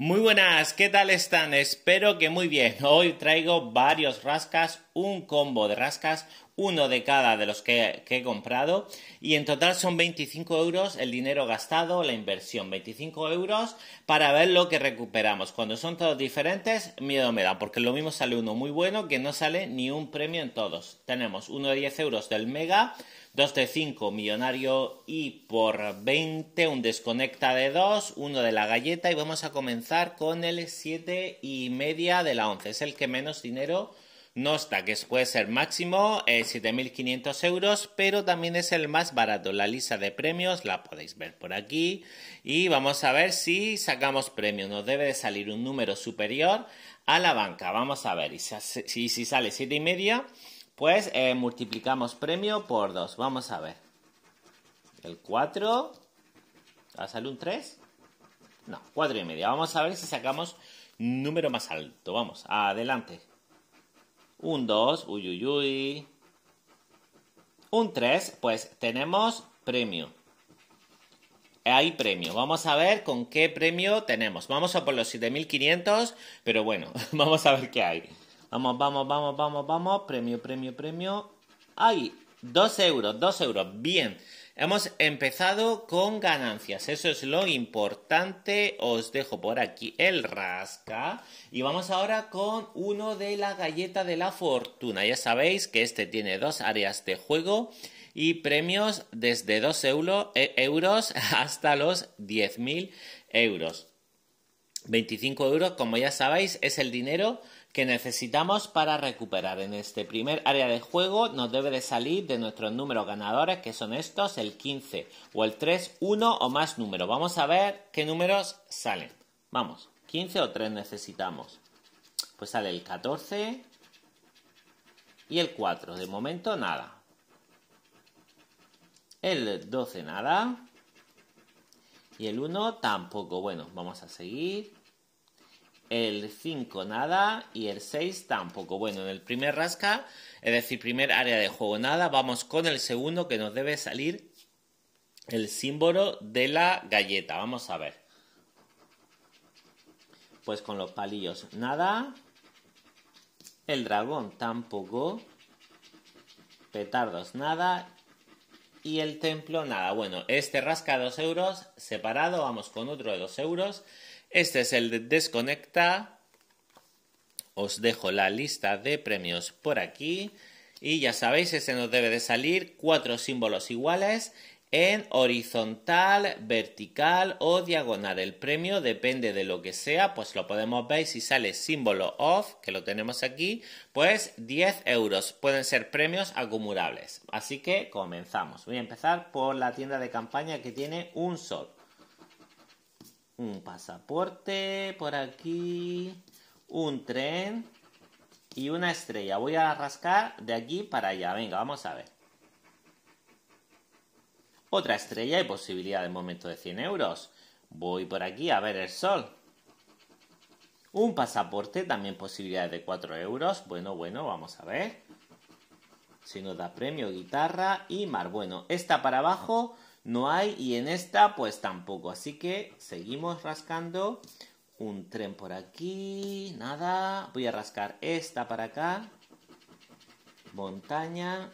Muy buenas, ¿qué tal están? Espero que muy bien. Hoy traigo varios rascas, un combo de rascas, uno de cada de los que, he comprado y en total son 25 euros el dinero gastado, la inversión, 25 euros para ver lo que recuperamos. Cuando son todos diferentes, miedo me da, porque lo mismo sale uno muy bueno que no sale ni un premio en todos. Tenemos uno de 10 euros del Mega, dos de 5 Millonario y por 20 un desconecta de 2, uno de la galleta y vamos a comenzar con el 7 y media de la 11, es el que menos dinero está que puede ser máximo 7.500 eh, euros, pero también es el más barato. La lista de premios la podéis ver por aquí. Y vamos a ver si sacamos premios. Nos debe de salir un número superior a la banca. Vamos a ver. Y si, si sale 7,5, pues eh, multiplicamos premio por 2. Vamos a ver. El 4. ¿Va a salir un 3? No, 4,5. Vamos a ver si sacamos número más alto. Vamos, adelante. Un 2, uy, uy, uy. Un 3, pues tenemos premio. Hay premio. Vamos a ver con qué premio tenemos. Vamos a por los 7500, pero bueno, vamos a ver qué hay. Vamos, vamos, vamos, vamos, vamos. Premio, premio, premio. hay 2 euros, 2 euros. Bien. Hemos empezado con ganancias, eso es lo importante. Os dejo por aquí el rasca y vamos ahora con uno de la galleta de la fortuna. Ya sabéis que este tiene dos áreas de juego y premios desde 2 eh, euros hasta los 10.000 euros. 25 euros, como ya sabéis, es el dinero que necesitamos para recuperar. En este primer área de juego nos debe de salir de nuestros números ganadores, que son estos, el 15 o el 3, 1 o más números. Vamos a ver qué números salen. Vamos, 15 o 3 necesitamos. Pues sale el 14 y el 4. De momento nada. El 12 nada. Y el 1 tampoco. Bueno, vamos a seguir el 5 nada y el 6 tampoco. Bueno, en el primer rasca, es decir, primer área de juego nada, vamos con el segundo que nos debe salir el símbolo de la galleta. Vamos a ver. Pues con los palillos nada, el dragón tampoco, petardos nada y el templo nada. Bueno, este rasca 2 euros, separado, vamos con otro de 2 euros. Este es el de Desconecta. Os dejo la lista de premios por aquí. Y ya sabéis, este nos debe de salir cuatro símbolos iguales en horizontal, vertical o diagonal. El premio depende de lo que sea, pues lo podemos ver si sale símbolo off, que lo tenemos aquí, pues 10 euros. Pueden ser premios acumulables. Así que comenzamos. Voy a empezar por la tienda de campaña que tiene un sol un pasaporte por aquí, un tren y una estrella. Voy a rascar de aquí para allá. Venga, vamos a ver. Otra estrella y posibilidad de momento de 100 euros. Voy por aquí a ver el sol. Un pasaporte, también posibilidad de 4 euros. Bueno, bueno, vamos a ver. Si nos da premio, guitarra y mar. Bueno, esta para abajo no hay y en esta pues tampoco. Así que seguimos rascando un tren por aquí, nada. Voy a rascar esta para acá. Montaña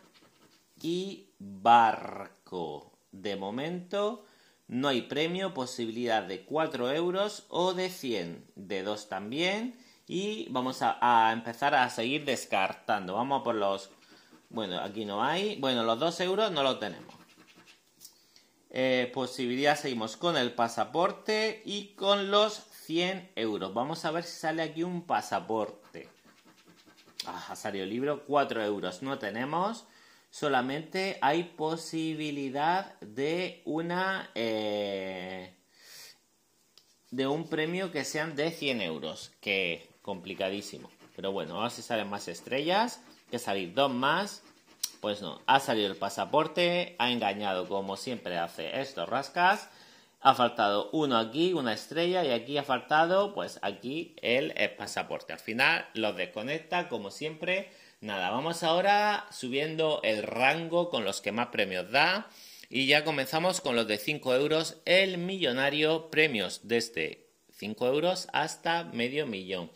y barco. De momento no hay premio, posibilidad de 4 euros o de 100, de 2 también. Y vamos a, empezar a seguir descartando. Vamos por los... Bueno, aquí no hay. Bueno, los 2 euros no lo tenemos. Eh, posibilidad seguimos con el pasaporte y con los 100 euros. Vamos a ver si sale aquí un pasaporte. Ah, salió el libro, 4 euros no tenemos. Solamente hay posibilidad de una... Eh, de un premio que sean de 100 euros. Que complicadísimo. Pero bueno, a ver si salen más estrellas. Que salir dos más. Pues no, ha salido el pasaporte, ha engañado como siempre hace estos rascas, ha faltado uno aquí, una estrella, y aquí ha faltado, pues aquí el, pasaporte. Al final los desconecta como siempre. Nada, vamos ahora subiendo el rango con los que más premios da. Y ya comenzamos con los de 5 euros, el millonario premios desde 5 euros hasta medio millón.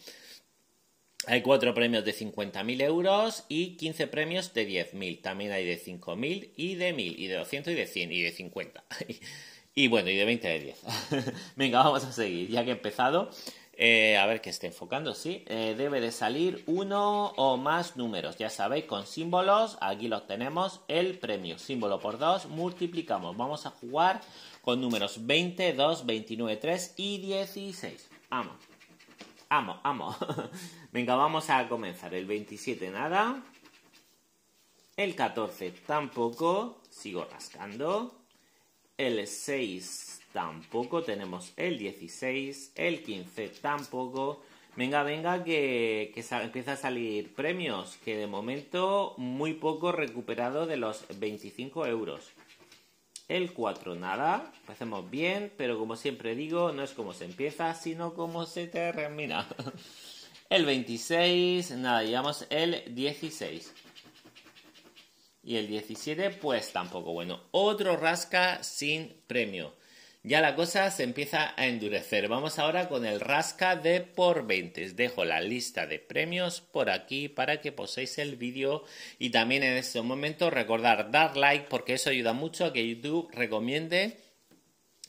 Hay cuatro premios de 50.000 euros y 15 premios de 10.000. También hay de 5.000 y de 1.000 y de 200 y de 100 y de 50. y bueno, y de 20 de 10. Venga, vamos a seguir. Ya que he empezado, eh, a ver que esté enfocando, sí. Eh, debe de salir uno o más números. Ya sabéis, con símbolos, aquí los tenemos, el premio. Símbolo por dos, multiplicamos. Vamos a jugar con números 20, 2, 29, 3 y 16. Vamos. Vamos, vamos. Venga, vamos a comenzar. El 27 nada. El 14 tampoco. Sigo rascando. El 6 tampoco. Tenemos el 16. El 15 tampoco. Venga, venga, que, que empieza a salir premios, que de momento muy poco recuperado de los 25 euros el 4 nada, hacemos bien, pero como siempre digo, no es como se empieza, sino como se termina. El 26, nada, llevamos el 16. Y el 17, pues tampoco bueno. Otro rasca sin premio ya la cosa se empieza a endurecer. Vamos ahora con el rasca de por 20. dejo la lista de premios por aquí para que poséis el vídeo y también en este momento recordar dar like porque eso ayuda mucho a que YouTube recomiende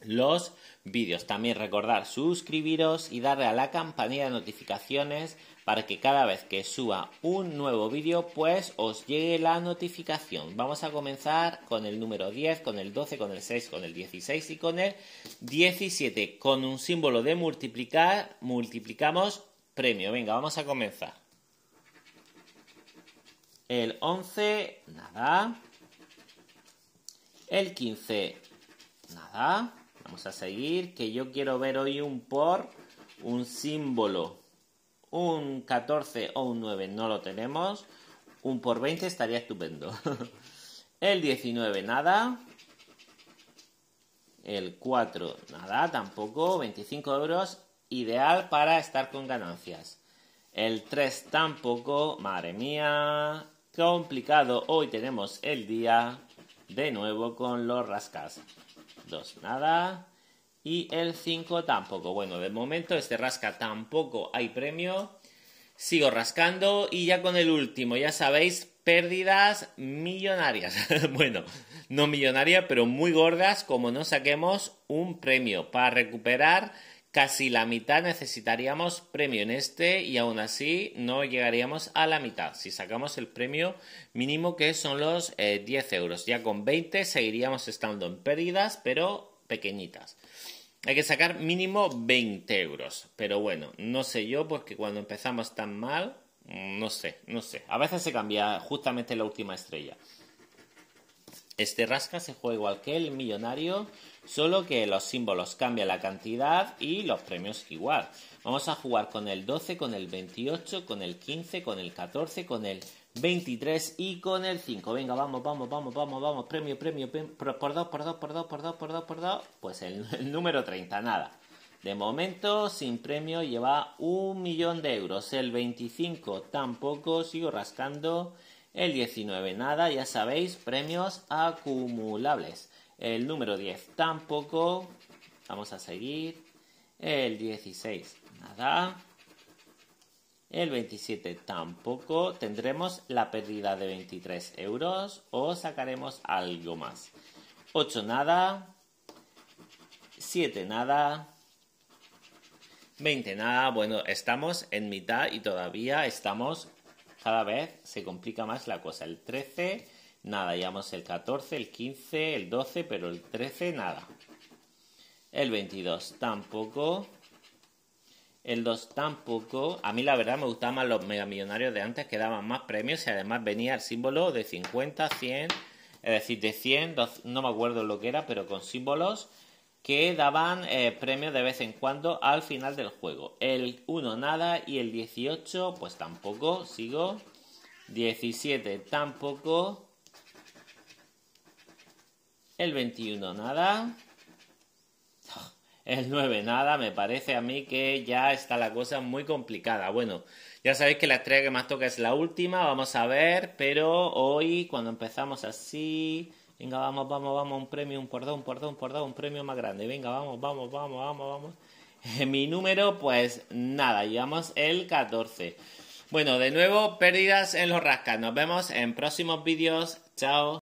los vídeos. También recordar suscribiros y darle a la campanilla de notificaciones para que cada vez que suba un nuevo vídeo pues os llegue la notificación. Vamos a comenzar con el número 10, con el 12, con el 6, con el 16 y con el 17. Con un símbolo de multiplicar multiplicamos premio. Venga, vamos a comenzar. El 11, nada. El 15, nada. Vamos a seguir, que yo quiero ver hoy un por, un símbolo, un 14 o un 9 no lo tenemos, un por 20 estaría estupendo. el 19 nada, el 4 nada tampoco, 25 euros, ideal para estar con ganancias. El 3 tampoco, madre mía, complicado, hoy tenemos el día de nuevo con los rascas nada. Y el 5 tampoco. Bueno, de momento este rasca tampoco hay premio. Sigo rascando y ya con el último, ya sabéis, pérdidas millonarias. bueno, no millonarias, pero muy gordas como no saquemos un premio para recuperar Casi la mitad necesitaríamos premio en este y aún así no llegaríamos a la mitad. Si sacamos el premio mínimo que son los eh, diez 10 euros, ya con 20 seguiríamos estando en pérdidas, pero pequeñitas. Hay que sacar mínimo 20 euros. Pero bueno, no sé yo porque cuando empezamos tan mal, no sé, no sé. A veces se cambia justamente la última estrella. Este rasca se juega igual que el millonario, solo que los símbolos cambian la cantidad y los premios igual. Vamos a jugar con el 12, con el 28, con el 15, con el 14, con el 23 y con el 5. Venga, vamos, vamos, vamos, vamos, vamos. Premio, premio, premio por dos, por dos, por dos, por dos, por dos, por dos. Pues el número 30, nada. De momento, sin premio, lleva un millón de euros. El 25 tampoco, sigo rascando. El 19 nada, ya sabéis, premios acumulables. El número 10 tampoco. Vamos a seguir. El 16 nada. El 27 tampoco. Tendremos la pérdida de 23 euros o sacaremos algo más. 8 nada. 7 nada. 20 nada. Bueno, estamos en mitad y todavía estamos cada vez se complica más la cosa. El 13, nada, llevamos el 14, el 15, el 12, pero el 13, nada. El 22, tampoco. El 2 tampoco. A mí la verdad me gustaban más los megamillonarios de antes que daban más premios y además venía el símbolo de 50, 100, es decir, de 100, no me acuerdo lo que era, pero con símbolos que daban eh, premios de vez en cuando al final del juego. El 1 nada y el 18 pues tampoco, sigo. 17 tampoco. El 21 nada. El 9 nada, me parece a mí que ya está la cosa muy complicada. Bueno, ya sabéis que la estrella que más toca es la última, vamos a ver, pero hoy cuando empezamos así... Venga, vamos, vamos, vamos, un premio, un perdón, un perdón, un perdón, un premio más grande. Venga, vamos, vamos, vamos, vamos, vamos. Mi número, pues nada, llevamos el 14. Bueno, de nuevo, pérdidas en los rascas. Nos vemos en próximos vídeos. Chao.